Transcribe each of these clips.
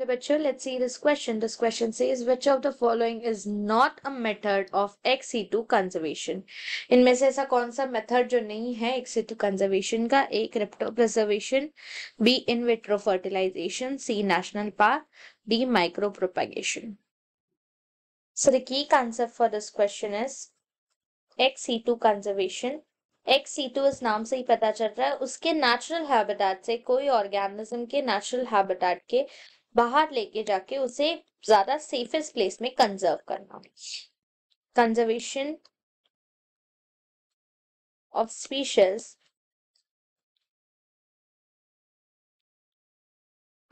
Hello bachcho, let's see this question. This question says which of the following is not a method of XC2 conservation? इनमें से ऐसा कौन सा method जो नहीं है XC2 conservation का A crypto preservation, B in vitro fertilization, C national park, D micro propagation. So the key concept for this question is XC2 conservation. Ex situ इस नाम से ही पता चल रहा है उसके नेचुरल हैबिटेट से कोई ऑर्गेनिज्म के नेचुरल हैबिटेट के बाहर लेके जाके उसे ज्यादा सेफेस्ट प्लेस में कंजर्व करना conservation of species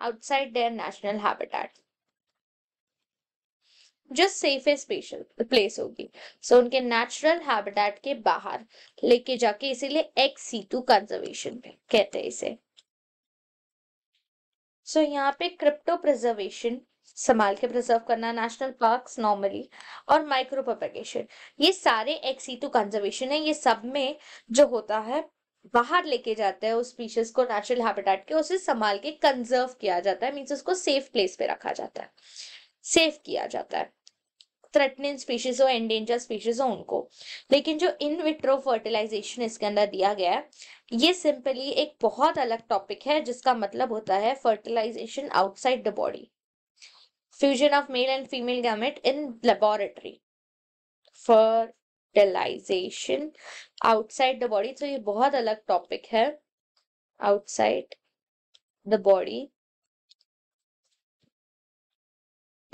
outside their natural habitat जो सेफेस्ट प्लेस होगी सो so, उनके नेचुरल हैबिटेट के बाहर लेके जाके इसीलिए एक्स टू कंजर्वेशन कहते हैं इसे सो so, यहाँ पे क्रिप्टो प्रिजर्वेशन संभाल के प्रिजर्व करना नेशनल पार्क्स नॉर्मली और माइक्रो प्रोपेगेशन ये सारे एक्सीटू कंजर्वेशन है ये सब में जो होता है बाहर लेके जाते हैं उस स्पीशीज को नेचुरल हैबिटेट के उसे संभाल के कंजर्व किया जाता है मीन्स उसको सेफ प्लेस पे रखा जाता है सेफ किया जाता है थ्रेटनिंग स्पीशीज हो एंडेंजर स्पीशीज हो उनको लेकिन जो इन विट्रो फर्टिलाइजेशन इसके अंदर दिया गया है ये सिंपली एक बहुत अलग टॉपिक है जिसका मतलब होता है fertilisation outside the body fusion of male and female gamete in laboratory fertilisation outside the body तो ये बहुत अलग टॉपिक है outside the body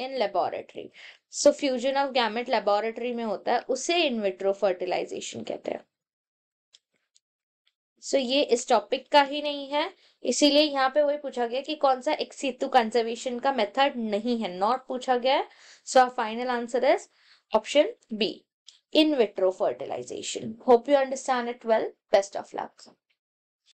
in laboratory so fusion of gamete laboratory में होता है उसे इनविट्रो फर्टिलाइजेशन कहते हैं सो so, ये इस टॉपिक का ही नहीं है इसीलिए यहाँ पे वही पूछा गया कि कौन सा एक्सीतु कंजर्वेशन का मेथड नहीं है नॉट पूछा गया है so final answer is option B in vitro fertilisation hope you understand it well best of luck